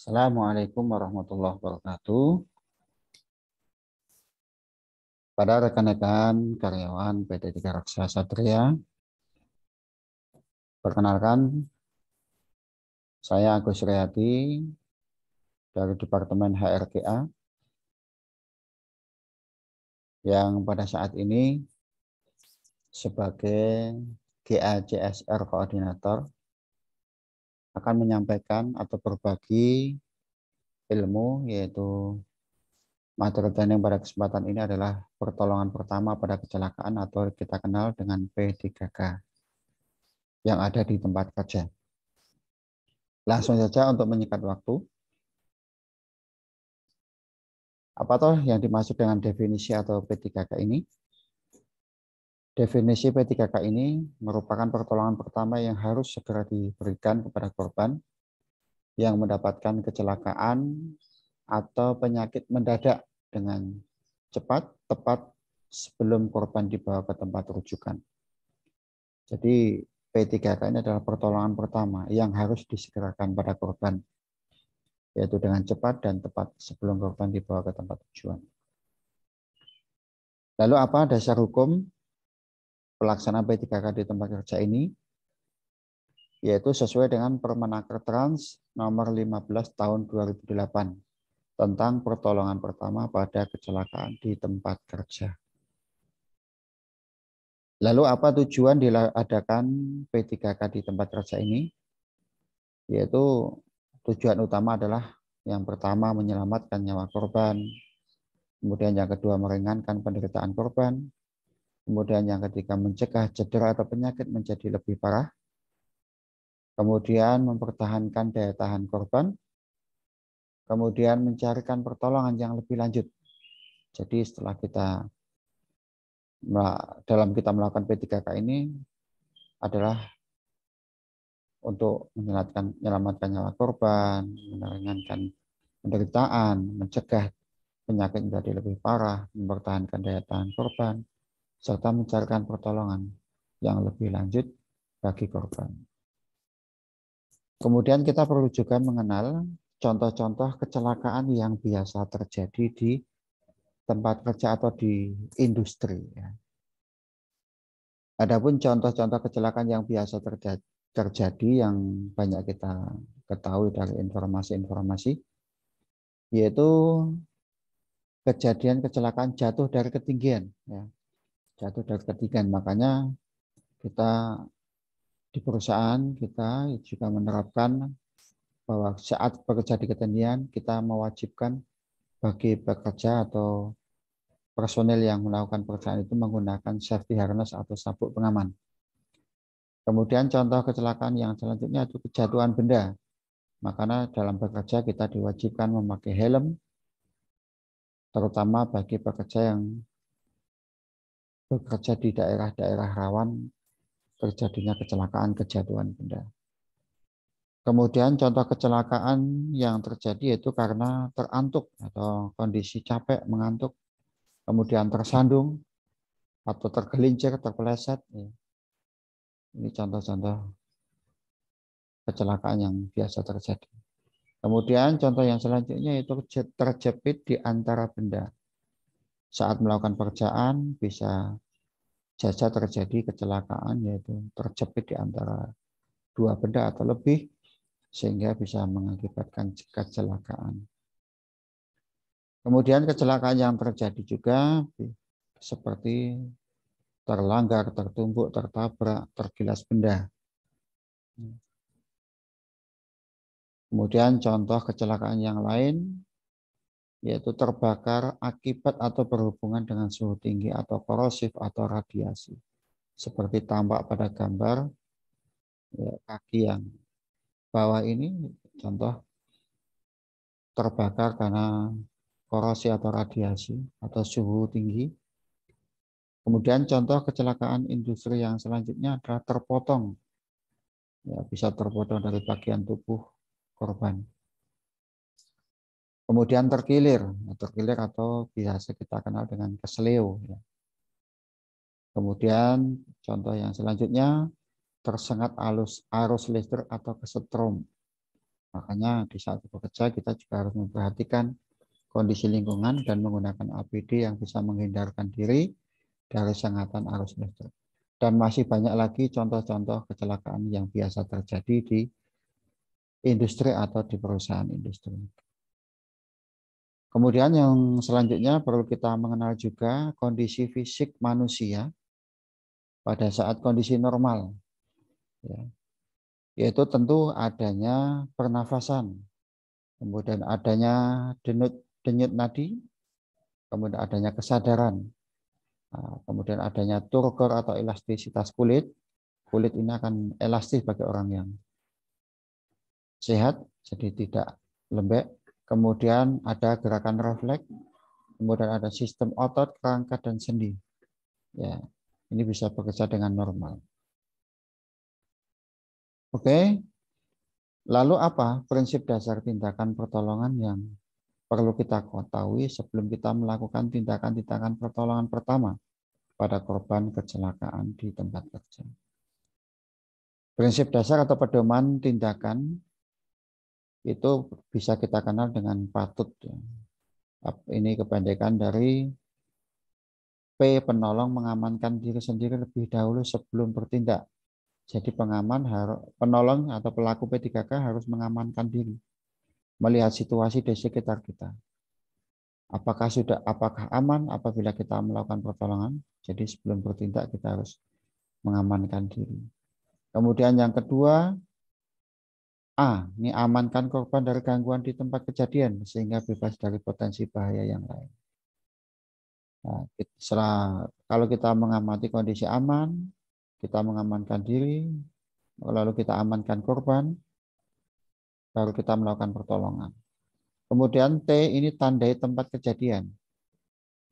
Assalamualaikum warahmatullahi wabarakatuh. Pada rekan-rekan karyawan PT Tiga Raksa Satria, perkenalkan saya Agus Rehati dari Departemen HRKA yang pada saat ini sebagai GACSR Koordinator akan menyampaikan atau berbagi ilmu yaitu materi training pada kesempatan ini adalah pertolongan pertama pada kecelakaan atau kita kenal dengan P3K yang ada di tempat kerja. Langsung saja untuk menyikat waktu. Apa toh yang dimaksud dengan definisi atau P3K ini? Definisi P3K ini merupakan pertolongan pertama yang harus segera diberikan kepada korban yang mendapatkan kecelakaan atau penyakit mendadak dengan cepat, tepat sebelum korban dibawa ke tempat rujukan. Jadi P3K ini adalah pertolongan pertama yang harus disegerakan pada korban, yaitu dengan cepat dan tepat sebelum korban dibawa ke tempat tujuan. Lalu apa dasar hukum pelaksanaan P3K di tempat kerja ini, yaitu sesuai dengan Permenaker Trans nomor 15 tahun 2008 tentang pertolongan pertama pada kecelakaan di tempat kerja. Lalu apa tujuan diadakan P3K di tempat kerja ini? Yaitu tujuan utama adalah yang pertama menyelamatkan nyawa korban, kemudian yang kedua meringankan penderitaan korban, Kemudian yang ketiga mencegah cedera atau penyakit menjadi lebih parah. Kemudian mempertahankan daya tahan korban. Kemudian mencarikan pertolongan yang lebih lanjut. Jadi setelah kita dalam kita melakukan P3K ini adalah untuk menyelamatkan, menyelamatkan nyawa korban, meringankan penderitaan, mencegah penyakit menjadi lebih parah, mempertahankan daya tahan korban, serta mencarikan pertolongan yang lebih lanjut bagi korban. Kemudian kita perlu juga mengenal contoh-contoh kecelakaan yang biasa terjadi di tempat kerja atau di industri. Ya. Adapun contoh-contoh kecelakaan yang biasa terjadi yang banyak kita ketahui dari informasi-informasi, yaitu kejadian kecelakaan jatuh dari ketinggian. Ya jatuh dari ketinggian. Makanya kita di perusahaan kita juga menerapkan bahwa saat bekerja di ketinggian kita mewajibkan bagi pekerja atau personel yang melakukan pekerjaan itu menggunakan safety harness atau sabuk pengaman. Kemudian contoh kecelakaan yang selanjutnya itu kejatuhan benda. Makanya dalam bekerja kita diwajibkan memakai helm, terutama bagi pekerja yang bekerja di daerah-daerah rawan terjadinya kecelakaan kejatuhan benda. Kemudian contoh kecelakaan yang terjadi yaitu karena terantuk atau kondisi capek mengantuk, kemudian tersandung atau tergelincir, terpeleset. Ya. Ini contoh-contoh kecelakaan yang biasa terjadi. Kemudian contoh yang selanjutnya yaitu terjepit di antara benda saat melakukan pekerjaan bisa jasa terjadi kecelakaan yaitu terjepit di antara dua benda atau lebih sehingga bisa mengakibatkan kecelakaan. Kemudian kecelakaan yang terjadi juga seperti terlanggar, tertumbuk, tertabrak, tergilas benda. Kemudian contoh kecelakaan yang lain yaitu terbakar akibat atau berhubungan dengan suhu tinggi atau korosif atau radiasi. Seperti tampak pada gambar ya, kaki yang bawah ini, contoh terbakar karena korosi atau radiasi atau suhu tinggi. Kemudian contoh kecelakaan industri yang selanjutnya adalah terpotong. Ya, bisa terpotong dari bagian tubuh korban Kemudian terkilir, terkilir atau biasa kita kenal dengan keseleo. Ya. Kemudian contoh yang selanjutnya tersengat arus arus listrik atau kesetrum. Makanya di saat bekerja kita juga harus memperhatikan kondisi lingkungan dan menggunakan APD yang bisa menghindarkan diri dari sengatan arus listrik. Dan masih banyak lagi contoh-contoh kecelakaan yang biasa terjadi di industri atau di perusahaan industri. Kemudian yang selanjutnya perlu kita mengenal juga kondisi fisik manusia pada saat kondisi normal. Ya. Yaitu tentu adanya pernafasan, kemudian adanya denyut, denyut nadi, kemudian adanya kesadaran, nah, kemudian adanya turgor atau elastisitas kulit. Kulit ini akan elastis bagi orang yang sehat, jadi tidak lembek kemudian ada gerakan refleks, kemudian ada sistem otot, kerangka, dan sendi. Ya, ini bisa bekerja dengan normal. Oke, lalu apa prinsip dasar tindakan pertolongan yang perlu kita ketahui sebelum kita melakukan tindakan-tindakan pertolongan pertama pada korban kecelakaan di tempat kerja? Prinsip dasar atau pedoman tindakan itu bisa kita kenal dengan patut. Ya. Ini kependekan dari P penolong mengamankan diri sendiri lebih dahulu sebelum bertindak. Jadi pengaman harus penolong atau pelaku P3K harus mengamankan diri melihat situasi di sekitar kita. Apakah sudah apakah aman apabila kita melakukan pertolongan? Jadi sebelum bertindak kita harus mengamankan diri. Kemudian yang kedua, A. Ini amankan korban dari gangguan di tempat kejadian sehingga bebas dari potensi bahaya yang lain. Nah, setelah, kalau kita mengamati kondisi aman, kita mengamankan diri, lalu kita amankan korban, baru kita melakukan pertolongan. Kemudian T ini tandai tempat kejadian.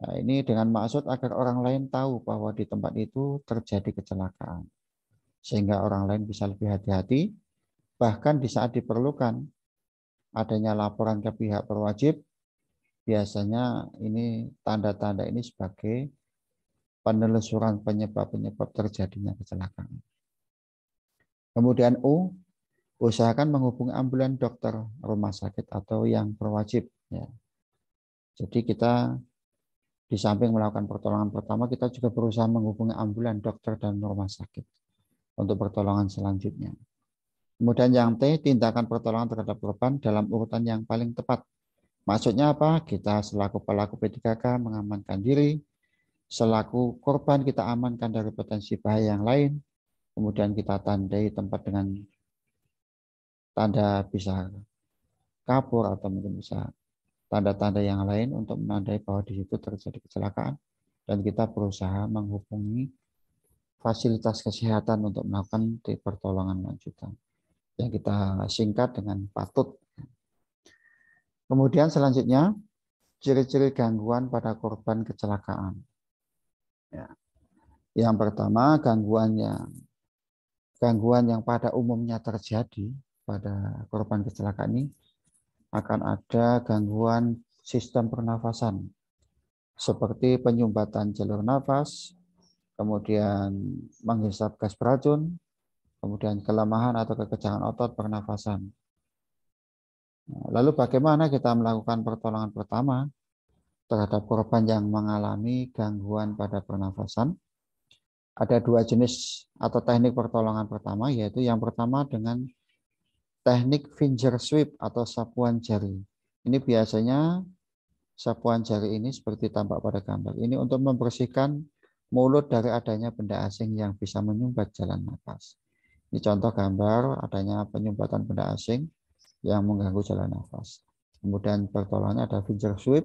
Nah, ini dengan maksud agar orang lain tahu bahwa di tempat itu terjadi kecelakaan. Sehingga orang lain bisa lebih hati-hati Bahkan di saat diperlukan adanya laporan ke pihak berwajib, biasanya ini tanda-tanda ini sebagai penelusuran penyebab-penyebab terjadinya kecelakaan. Kemudian U, usahakan menghubungi ambulan dokter rumah sakit atau yang berwajib. Ya. Jadi kita di samping melakukan pertolongan pertama, kita juga berusaha menghubungi ambulan dokter dan rumah sakit untuk pertolongan selanjutnya. Kemudian yang T, tindakan pertolongan terhadap korban dalam urutan yang paling tepat. Maksudnya apa? Kita selaku pelaku P3K mengamankan diri, selaku korban kita amankan dari potensi bahaya yang lain, kemudian kita tandai tempat dengan tanda bisa kapur atau mungkin bisa tanda-tanda yang lain untuk menandai bahwa di situ terjadi kecelakaan dan kita berusaha menghubungi fasilitas kesehatan untuk melakukan pertolongan lanjutan yang kita singkat dengan patut. Kemudian selanjutnya ciri-ciri gangguan pada korban kecelakaan. Ya. Yang pertama gangguan yang gangguan yang pada umumnya terjadi pada korban kecelakaan ini akan ada gangguan sistem pernafasan seperti penyumbatan jalur nafas, kemudian menghisap gas beracun, kemudian kelemahan atau kekejangan otot pernafasan. Lalu bagaimana kita melakukan pertolongan pertama terhadap korban yang mengalami gangguan pada pernafasan? Ada dua jenis atau teknik pertolongan pertama, yaitu yang pertama dengan teknik finger sweep atau sapuan jari. Ini biasanya sapuan jari ini seperti tampak pada gambar. Ini untuk membersihkan mulut dari adanya benda asing yang bisa menyumbat jalan nafas. Ini contoh gambar adanya penyumbatan benda asing yang mengganggu jalan nafas. Kemudian pertolongannya ada finger sweep,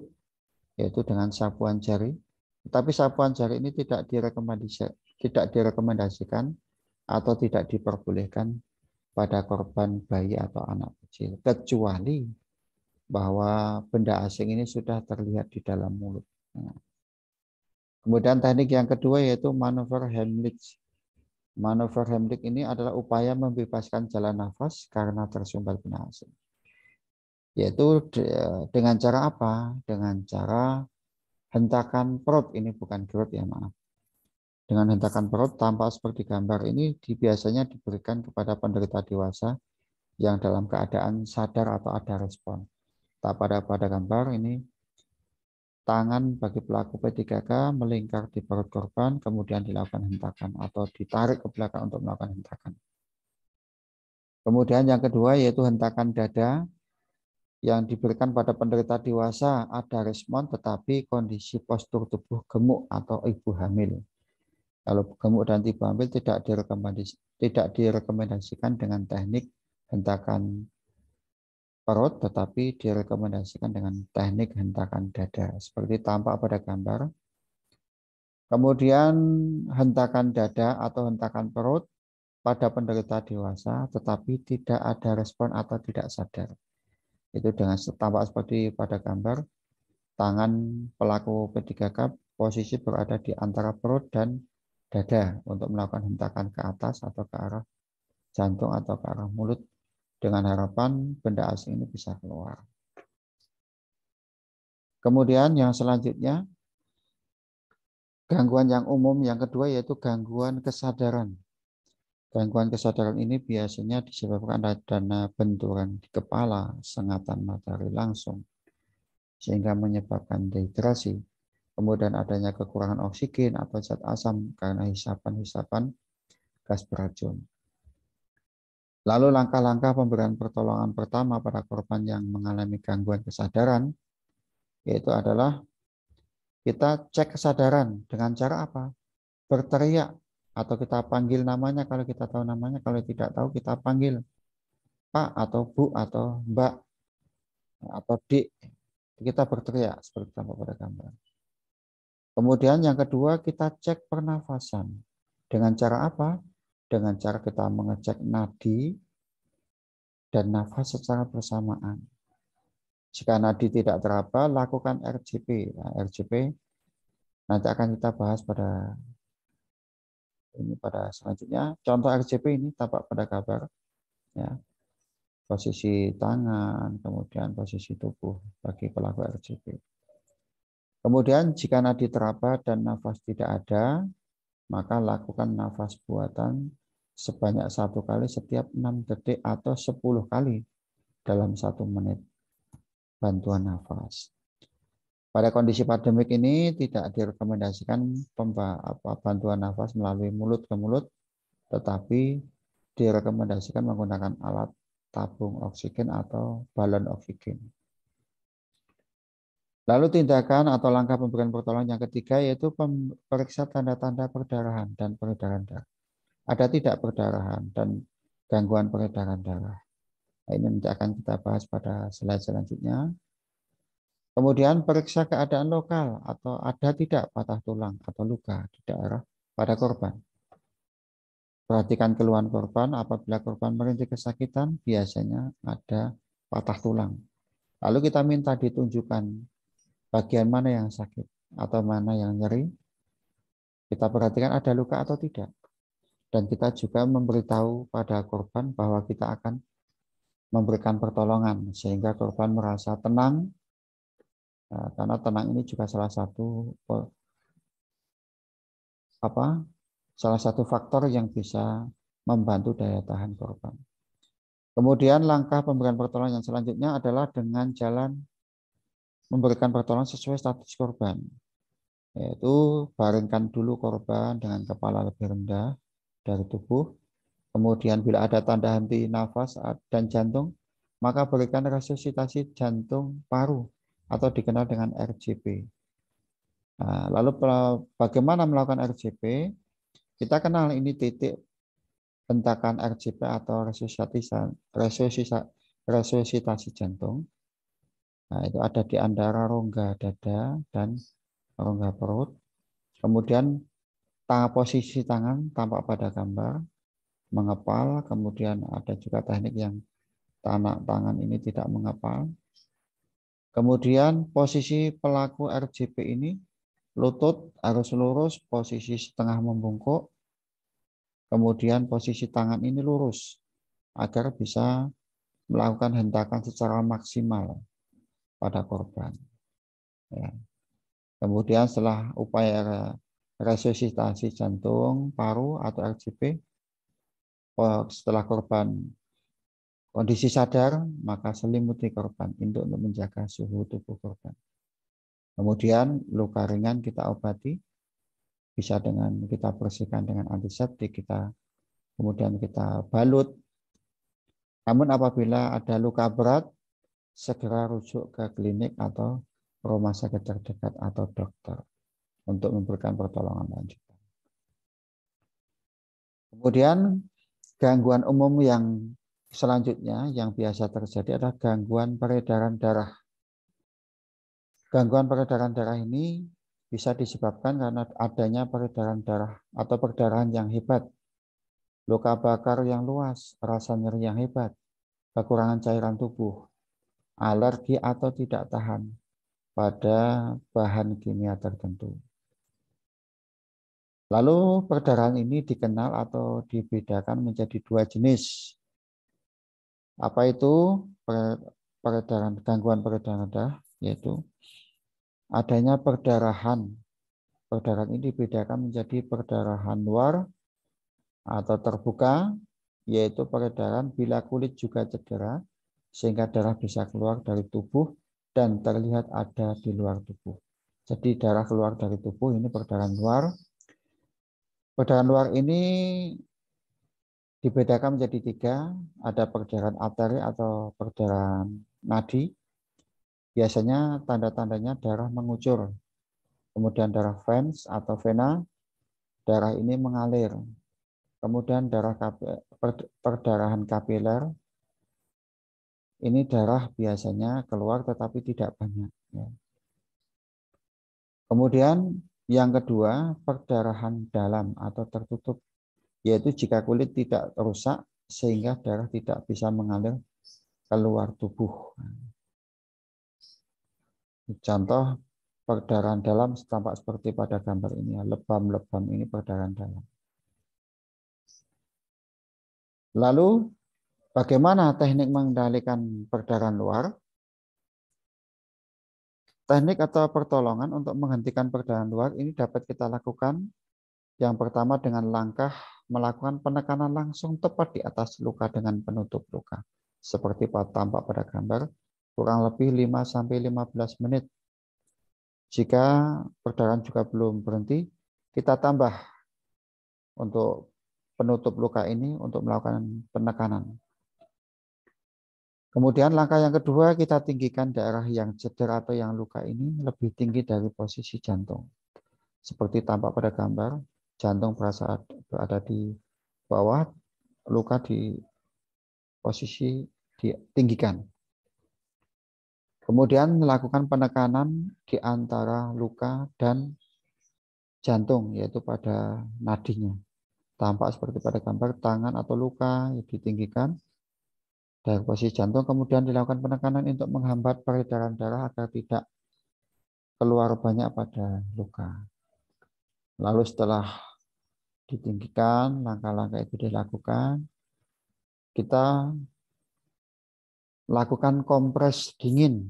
yaitu dengan sapuan jari. Tetapi sapuan jari ini tidak direkomendasikan, tidak direkomendasikan atau tidak diperbolehkan pada korban bayi atau anak kecil, kecuali bahwa benda asing ini sudah terlihat di dalam mulut. Nah, kemudian teknik yang kedua yaitu manuver Heimlich Manuver Heimlich ini adalah upaya membebaskan jalan nafas karena tersumbat benda Yaitu eh, dengan cara apa? Dengan cara hentakan perut ini bukan perut ya maaf. Dengan hentakan perut tampak seperti gambar ini biasanya diberikan kepada penderita dewasa yang dalam keadaan sadar atau ada respon. Tak pada pada gambar ini tangan bagi pelaku P3K melingkar di perut korban, kemudian dilakukan hentakan atau ditarik ke belakang untuk melakukan hentakan. Kemudian yang kedua yaitu hentakan dada yang diberikan pada penderita dewasa ada respon tetapi kondisi postur tubuh gemuk atau ibu hamil. Kalau gemuk dan ibu hamil tidak direkomendasikan dengan teknik hentakan perut, tetapi direkomendasikan dengan teknik hentakan dada, seperti tampak pada gambar. Kemudian hentakan dada atau hentakan perut pada penderita dewasa, tetapi tidak ada respon atau tidak sadar. Itu dengan tampak seperti pada gambar, tangan pelaku P3K posisi berada di antara perut dan dada untuk melakukan hentakan ke atas atau ke arah jantung atau ke arah mulut dengan harapan benda asing ini bisa keluar. Kemudian yang selanjutnya, gangguan yang umum yang kedua yaitu gangguan kesadaran. Gangguan kesadaran ini biasanya disebabkan adanya benturan di kepala, sengatan matahari langsung, sehingga menyebabkan dehidrasi. Kemudian adanya kekurangan oksigen atau zat asam karena hisapan-hisapan gas beracun. Lalu langkah-langkah pemberian pertolongan pertama pada korban yang mengalami gangguan kesadaran yaitu adalah kita cek kesadaran dengan cara apa? Berteriak atau kita panggil namanya kalau kita tahu namanya, kalau tidak tahu kita panggil Pak atau Bu atau Mbak atau Dik. Kita berteriak seperti tanpa pada gambar. Kemudian yang kedua kita cek pernafasan. Dengan cara apa? dengan cara kita mengecek nadi dan nafas secara bersamaan. Jika nadi tidak teraba, lakukan RGP. Nah, RGP nanti akan kita bahas pada ini pada selanjutnya. Contoh RGP ini tampak pada gambar ya. Posisi tangan, kemudian posisi tubuh bagi pelaku RGP. Kemudian jika nadi teraba dan nafas tidak ada, maka lakukan nafas buatan sebanyak satu kali setiap 6 detik atau 10 kali dalam satu menit bantuan nafas. Pada kondisi pandemik ini tidak direkomendasikan apa bantuan nafas melalui mulut ke mulut, tetapi direkomendasikan menggunakan alat tabung oksigen atau balon oksigen. Lalu tindakan atau langkah pemberian pertolongan yang ketiga yaitu pemeriksa tanda-tanda perdarahan dan peredaran darah. Ada tidak perdarahan dan gangguan peredaran darah. Nah, ini nanti akan kita bahas pada slide selanjutnya. Kemudian periksa keadaan lokal atau ada tidak patah tulang atau luka di daerah pada korban. Perhatikan keluhan korban apabila korban merintih kesakitan biasanya ada patah tulang. Lalu kita minta ditunjukkan bagian mana yang sakit atau mana yang nyeri. Kita perhatikan ada luka atau tidak. Dan kita juga memberitahu pada korban bahwa kita akan memberikan pertolongan sehingga korban merasa tenang ya, karena tenang ini juga salah satu apa salah satu faktor yang bisa membantu daya tahan korban. Kemudian langkah pemberian pertolongan yang selanjutnya adalah dengan jalan memberikan pertolongan sesuai status korban, yaitu baringkan dulu korban dengan kepala lebih rendah dari tubuh, kemudian bila ada tanda henti nafas dan jantung, maka berikan resusitasi jantung paru atau dikenal dengan RCP. Nah, lalu bagaimana melakukan RCP? Kita kenal ini titik bentakan RCP atau resusitasi, resusitasi jantung Nah, itu ada di antara rongga dada dan rongga perut. Kemudian tangan posisi tangan tampak pada gambar mengepal, kemudian ada juga teknik yang tanah tangan ini tidak mengepal. Kemudian posisi pelaku RJP ini lutut harus lurus, posisi setengah membungkuk. Kemudian posisi tangan ini lurus agar bisa melakukan hentakan secara maksimal pada korban. Ya. Kemudian setelah upaya resusitasi jantung, paru atau RCP, eh, setelah korban kondisi sadar, maka selimuti korban untuk menjaga suhu tubuh korban. Kemudian luka ringan kita obati, bisa dengan kita bersihkan dengan antiseptik, kita kemudian kita balut. Namun apabila ada luka berat, segera rujuk ke klinik atau rumah sakit terdekat atau dokter untuk memberikan pertolongan lanjutan. Kemudian gangguan umum yang selanjutnya yang biasa terjadi adalah gangguan peredaran darah. Gangguan peredaran darah ini bisa disebabkan karena adanya peredaran darah atau perdarahan yang hebat, luka bakar yang luas, rasa nyeri yang hebat, kekurangan cairan tubuh, alergi atau tidak tahan pada bahan kimia tertentu. Lalu perdarahan ini dikenal atau dibedakan menjadi dua jenis. Apa itu perdarahan gangguan perdarahan darah, Yaitu adanya perdarahan. Perdarahan ini dibedakan menjadi perdarahan luar atau terbuka, yaitu peredaran bila kulit juga cedera sehingga darah bisa keluar dari tubuh dan terlihat ada di luar tubuh. Jadi darah keluar dari tubuh ini perdarahan luar. Perdarahan luar ini dibedakan menjadi tiga. Ada perdarahan arteri atau perdarahan nadi. Biasanya tanda-tandanya darah mengucur. Kemudian darah vens atau vena. Darah ini mengalir. Kemudian darah perdarahan kapiler ini darah biasanya keluar tetapi tidak banyak. Ya. Kemudian yang kedua perdarahan dalam atau tertutup, yaitu jika kulit tidak rusak sehingga darah tidak bisa mengalir keluar tubuh. Contoh perdarahan dalam tampak seperti pada gambar ini, ya, lebam-lebam ini perdarahan dalam. Lalu Bagaimana teknik mengendalikan peredaran luar? Teknik atau pertolongan untuk menghentikan peredaran luar ini dapat kita lakukan yang pertama dengan langkah melakukan penekanan langsung tepat di atas luka dengan penutup luka. Seperti tampak pada gambar, kurang lebih 5-15 menit. Jika peredaran juga belum berhenti, kita tambah untuk penutup luka ini untuk melakukan penekanan Kemudian langkah yang kedua kita tinggikan daerah yang cedera atau yang luka ini lebih tinggi dari posisi jantung. Seperti tampak pada gambar, jantung berasa berada di bawah, luka di posisi ditinggikan. Kemudian melakukan penekanan di antara luka dan jantung, yaitu pada nadinya. Tampak seperti pada gambar, tangan atau luka ditinggikan, dari posisi jantung kemudian dilakukan penekanan untuk menghambat peredaran darah agar tidak keluar banyak pada luka. Lalu setelah ditinggikan, langkah-langkah itu dilakukan, kita lakukan kompres dingin.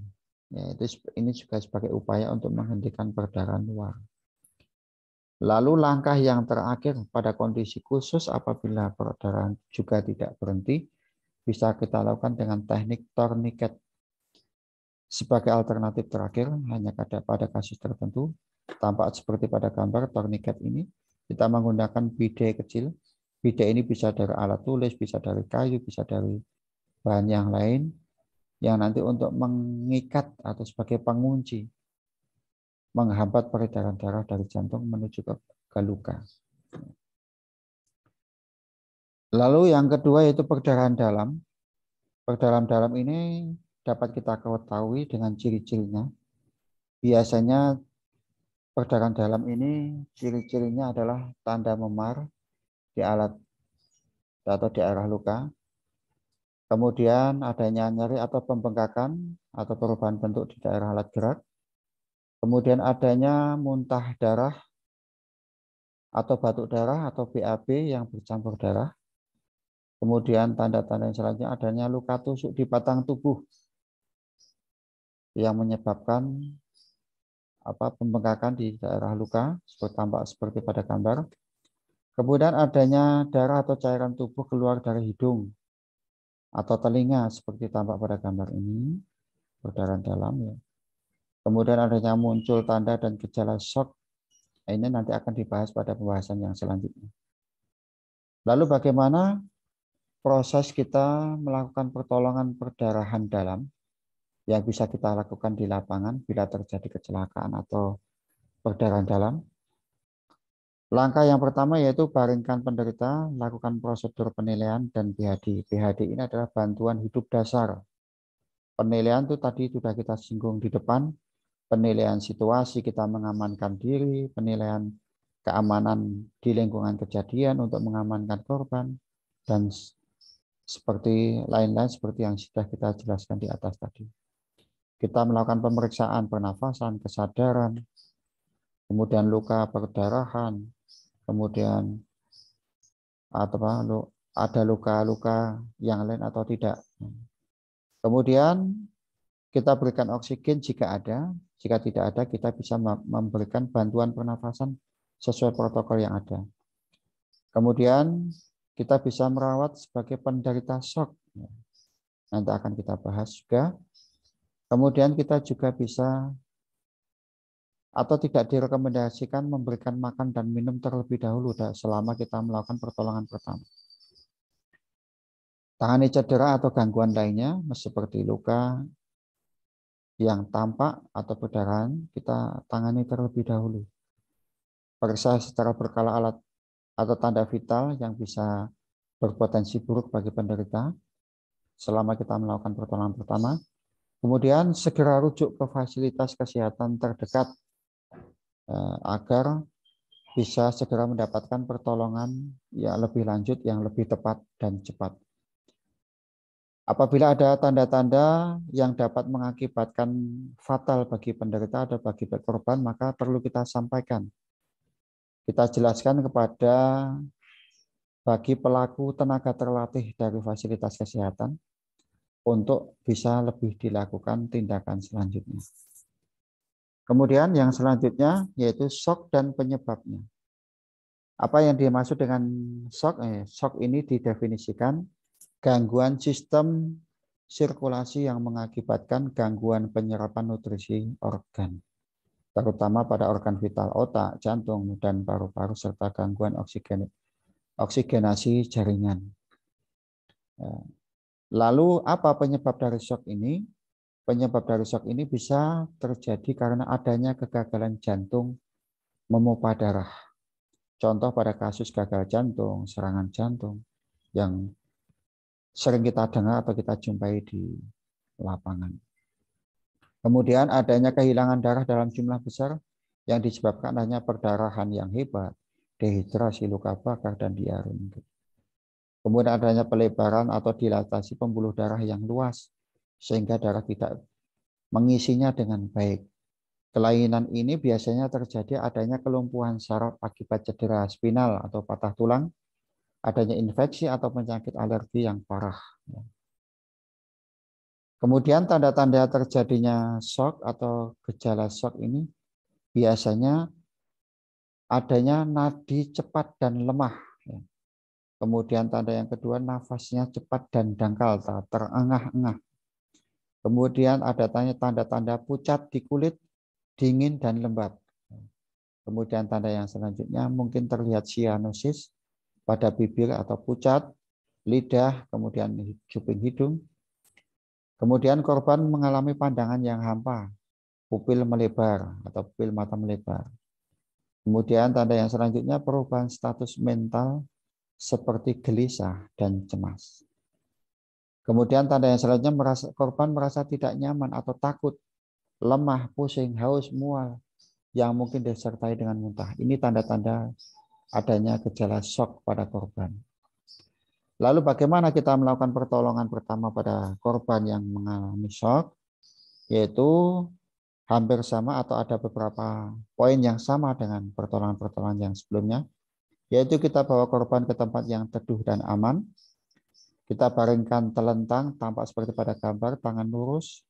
Ya, itu ini juga sebagai upaya untuk menghentikan peredaran luar. Lalu langkah yang terakhir pada kondisi khusus apabila peredaran juga tidak berhenti, bisa kita lakukan dengan teknik tourniquet. Sebagai alternatif terakhir, hanya ada pada kasus tertentu, tampak seperti pada gambar tourniquet ini, kita menggunakan bidai kecil. Bidai ini bisa dari alat tulis, bisa dari kayu, bisa dari bahan yang lain, yang nanti untuk mengikat atau sebagai pengunci, menghambat peredaran darah dari jantung menuju ke, ke luka. Lalu yang kedua yaitu perdarahan dalam. Perdarahan dalam ini dapat kita ketahui dengan ciri-cirinya. Biasanya perdarahan dalam ini ciri-cirinya adalah tanda memar di alat atau di arah luka. Kemudian adanya nyeri atau pembengkakan atau perubahan bentuk di daerah alat gerak. Kemudian adanya muntah darah atau batuk darah atau BAB yang bercampur darah Kemudian tanda-tanda yang selanjutnya adanya luka tusuk di batang tubuh yang menyebabkan apa pembengkakan di daerah luka seperti tampak seperti pada gambar. Kemudian adanya darah atau cairan tubuh keluar dari hidung atau telinga seperti tampak pada gambar ini berdarah dalam ya. Kemudian adanya muncul tanda dan gejala shock. Ini nanti akan dibahas pada pembahasan yang selanjutnya. Lalu bagaimana proses kita melakukan pertolongan perdarahan dalam yang bisa kita lakukan di lapangan bila terjadi kecelakaan atau perdarahan dalam. Langkah yang pertama yaitu baringkan penderita, lakukan prosedur penilaian dan BHD. BHD ini adalah bantuan hidup dasar. Penilaian itu tadi sudah kita singgung di depan. Penilaian situasi kita mengamankan diri, penilaian keamanan di lingkungan kejadian untuk mengamankan korban dan seperti lain-lain seperti yang sudah kita jelaskan di atas tadi. Kita melakukan pemeriksaan pernafasan, kesadaran, kemudian luka perdarahan, kemudian apa, ada luka-luka yang lain atau tidak. Kemudian kita berikan oksigen jika ada, jika tidak ada kita bisa memberikan bantuan pernafasan sesuai protokol yang ada. Kemudian kita bisa merawat sebagai penderita shock. Nanti akan kita bahas juga. Kemudian kita juga bisa atau tidak direkomendasikan memberikan makan dan minum terlebih dahulu selama kita melakukan pertolongan pertama. Tangani cedera atau gangguan lainnya seperti luka yang tampak atau berdarah kita tangani terlebih dahulu. Periksa secara berkala alat atau tanda vital yang bisa berpotensi buruk bagi penderita selama kita melakukan pertolongan pertama. Kemudian segera rujuk ke fasilitas kesehatan terdekat eh, agar bisa segera mendapatkan pertolongan yang lebih lanjut yang lebih tepat dan cepat. Apabila ada tanda-tanda yang dapat mengakibatkan fatal bagi penderita atau bagi korban, maka perlu kita sampaikan kita jelaskan kepada bagi pelaku tenaga terlatih dari fasilitas kesehatan untuk bisa lebih dilakukan tindakan selanjutnya. Kemudian yang selanjutnya yaitu shock dan penyebabnya. Apa yang dimaksud dengan shock? Eh, shock ini didefinisikan gangguan sistem sirkulasi yang mengakibatkan gangguan penyerapan nutrisi organ terutama pada organ vital otak, jantung, dan paru-paru serta gangguan oksigen oksigenasi jaringan. Ya. Lalu apa penyebab dari shock ini? Penyebab dari shock ini bisa terjadi karena adanya kegagalan jantung memompa darah. Contoh pada kasus gagal jantung, serangan jantung yang sering kita dengar atau kita jumpai di lapangan. Kemudian adanya kehilangan darah dalam jumlah besar yang disebabkan hanya perdarahan yang hebat, dehidrasi, luka bakar, dan diare. Kemudian adanya pelebaran atau dilatasi pembuluh darah yang luas, sehingga darah tidak mengisinya dengan baik. Kelainan ini biasanya terjadi adanya kelumpuhan saraf akibat cedera spinal atau patah tulang, adanya infeksi atau penyakit alergi yang parah. Kemudian tanda-tanda terjadinya shock atau gejala shock ini biasanya adanya nadi cepat dan lemah. Ya. Kemudian tanda yang kedua nafasnya cepat dan dangkal, terengah-engah. Kemudian ada tanya tanda-tanda pucat di kulit, dingin dan lembab. Kemudian tanda yang selanjutnya mungkin terlihat sianosis pada bibir atau pucat, lidah, kemudian cuping hidung, Kemudian korban mengalami pandangan yang hampa, pupil melebar atau pupil mata melebar. Kemudian tanda yang selanjutnya perubahan status mental seperti gelisah dan cemas. Kemudian tanda yang selanjutnya merasa, korban merasa tidak nyaman atau takut, lemah, pusing, haus, mual, yang mungkin disertai dengan muntah. Ini tanda-tanda adanya gejala shock pada korban. Lalu bagaimana kita melakukan pertolongan pertama pada korban yang mengalami shock? Yaitu hampir sama atau ada beberapa poin yang sama dengan pertolongan-pertolongan yang sebelumnya. Yaitu kita bawa korban ke tempat yang teduh dan aman. Kita baringkan telentang, tampak seperti pada gambar, tangan lurus.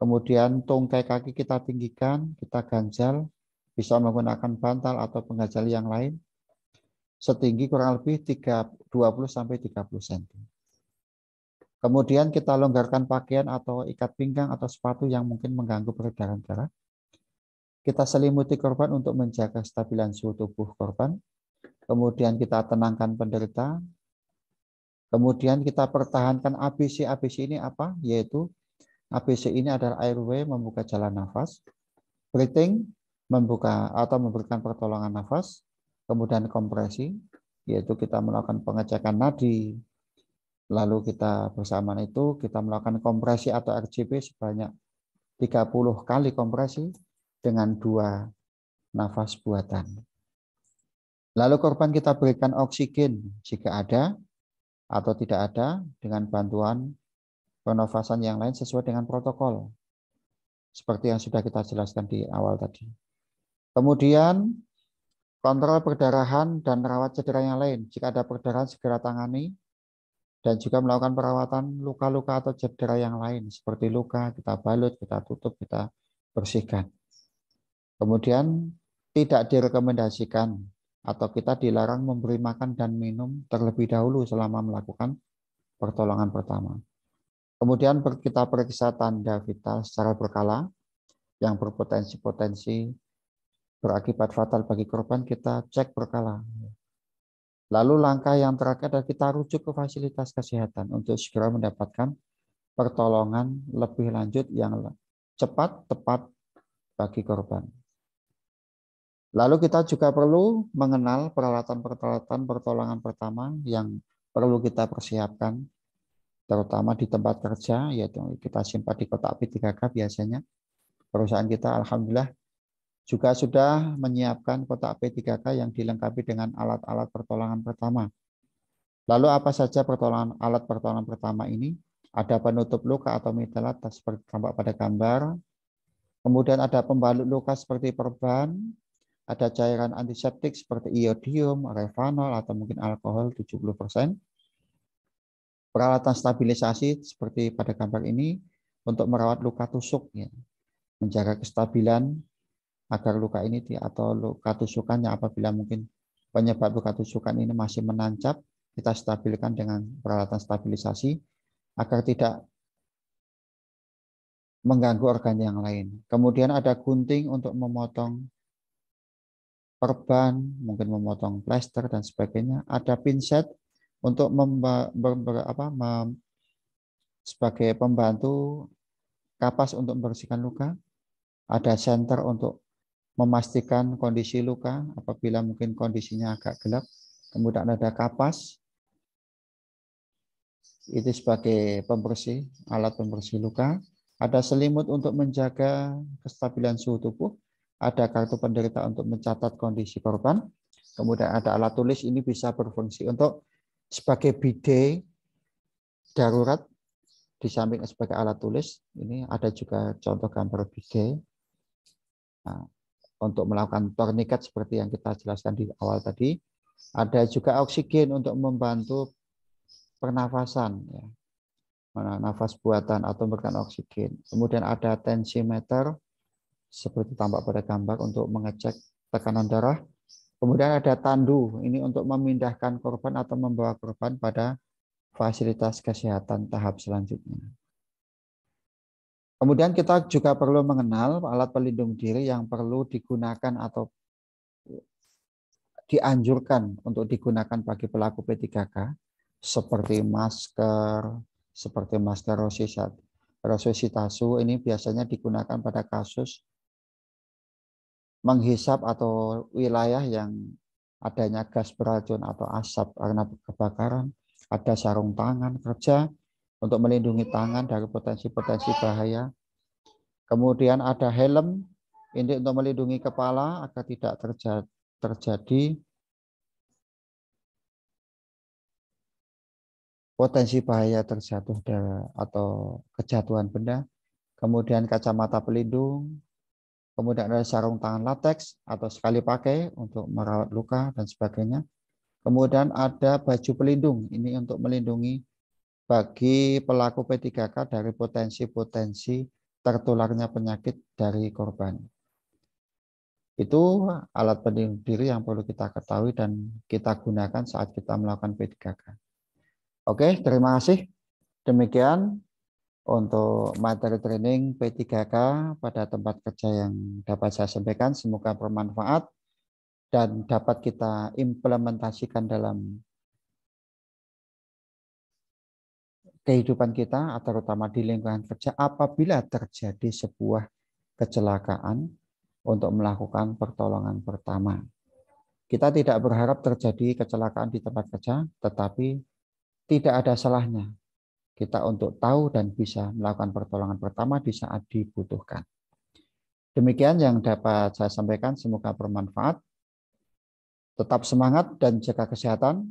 Kemudian tungkai kaki kita tinggikan, kita ganjal, bisa menggunakan bantal atau penggajal yang lain setinggi kurang lebih 20 sampai 30 cm. Kemudian kita longgarkan pakaian atau ikat pinggang atau sepatu yang mungkin mengganggu peredaran darah. Kita selimuti korban untuk menjaga stabilan suhu tubuh korban. Kemudian kita tenangkan penderita. Kemudian kita pertahankan ABC. ABC ini apa? Yaitu ABC ini adalah airway membuka jalan nafas. Breathing membuka atau memberikan pertolongan nafas kemudian kompresi, yaitu kita melakukan pengecekan nadi, lalu kita bersamaan itu kita melakukan kompresi atau RCP sebanyak 30 kali kompresi dengan dua nafas buatan. Lalu korban kita berikan oksigen jika ada atau tidak ada dengan bantuan pernafasan yang lain sesuai dengan protokol. Seperti yang sudah kita jelaskan di awal tadi. Kemudian Kontrol perdarahan dan rawat cedera yang lain. Jika ada perdarahan, segera tangani. Dan juga melakukan perawatan luka-luka atau cedera yang lain. Seperti luka, kita balut, kita tutup, kita bersihkan. Kemudian tidak direkomendasikan atau kita dilarang memberi makan dan minum terlebih dahulu selama melakukan pertolongan pertama. Kemudian kita periksa tanda vital secara berkala yang berpotensi-potensi berakibat fatal bagi korban kita cek berkala. Lalu langkah yang terakhir adalah kita rujuk ke fasilitas kesehatan untuk segera mendapatkan pertolongan lebih lanjut yang cepat, tepat bagi korban. Lalu kita juga perlu mengenal peralatan-peralatan pertolongan pertama yang perlu kita persiapkan, terutama di tempat kerja, yaitu kita simpan di kotak P3K biasanya. Perusahaan kita, Alhamdulillah, juga sudah menyiapkan kotak P3K yang dilengkapi dengan alat-alat pertolongan pertama. Lalu apa saja pertolongan alat pertolongan pertama ini? Ada penutup luka atau mitalat seperti tampak pada gambar. Kemudian ada pembalut luka seperti perban, ada cairan antiseptik seperti iodium, revanol, atau mungkin alkohol 70%. Peralatan stabilisasi seperti pada gambar ini untuk merawat luka tusuk, ya. menjaga kestabilan agar luka ini atau luka tusukannya apabila mungkin penyebab luka tusukan ini masih menancap, kita stabilkan dengan peralatan stabilisasi agar tidak mengganggu organ yang lain. Kemudian ada gunting untuk memotong perban, mungkin memotong plester dan sebagainya. Ada pinset untuk memba, apa, mem, sebagai pembantu kapas untuk membersihkan luka. Ada senter untuk memastikan kondisi luka apabila mungkin kondisinya agak gelap, kemudian ada kapas, itu sebagai pembersih, alat pembersih luka. Ada selimut untuk menjaga kestabilan suhu tubuh, ada kartu penderita untuk mencatat kondisi korban, kemudian ada alat tulis ini bisa berfungsi untuk sebagai bidet darurat di samping sebagai alat tulis. Ini ada juga contoh gambar bidet. Nah, untuk melakukan tourniquet seperti yang kita jelaskan di awal tadi. Ada juga oksigen untuk membantu pernafasan, ya. nafas buatan atau memberikan oksigen. Kemudian ada tensimeter seperti tampak pada gambar untuk mengecek tekanan darah. Kemudian ada tandu, ini untuk memindahkan korban atau membawa korban pada fasilitas kesehatan tahap selanjutnya. Kemudian kita juga perlu mengenal alat pelindung diri yang perlu digunakan atau dianjurkan untuk digunakan bagi pelaku P3K seperti masker, seperti masker resusitasi ini biasanya digunakan pada kasus menghisap atau wilayah yang adanya gas beracun atau asap karena kebakaran, ada sarung tangan kerja, untuk melindungi tangan dari potensi-potensi bahaya. Kemudian ada helm ini untuk melindungi kepala agar tidak terjadi, potensi bahaya terjatuh atau kejatuhan benda. Kemudian kacamata pelindung, kemudian ada sarung tangan lateks atau sekali pakai untuk merawat luka dan sebagainya. Kemudian ada baju pelindung, ini untuk melindungi bagi pelaku P3K dari potensi-potensi tertularnya penyakit dari korban. Itu alat pelindung diri yang perlu kita ketahui dan kita gunakan saat kita melakukan P3K. Oke, terima kasih. Demikian untuk materi training P3K pada tempat kerja yang dapat saya sampaikan. Semoga bermanfaat dan dapat kita implementasikan dalam kehidupan kita, terutama di lingkungan kerja, apabila terjadi sebuah kecelakaan untuk melakukan pertolongan pertama. Kita tidak berharap terjadi kecelakaan di tempat kerja, tetapi tidak ada salahnya kita untuk tahu dan bisa melakukan pertolongan pertama di saat dibutuhkan. Demikian yang dapat saya sampaikan, semoga bermanfaat. Tetap semangat dan jaga kesehatan.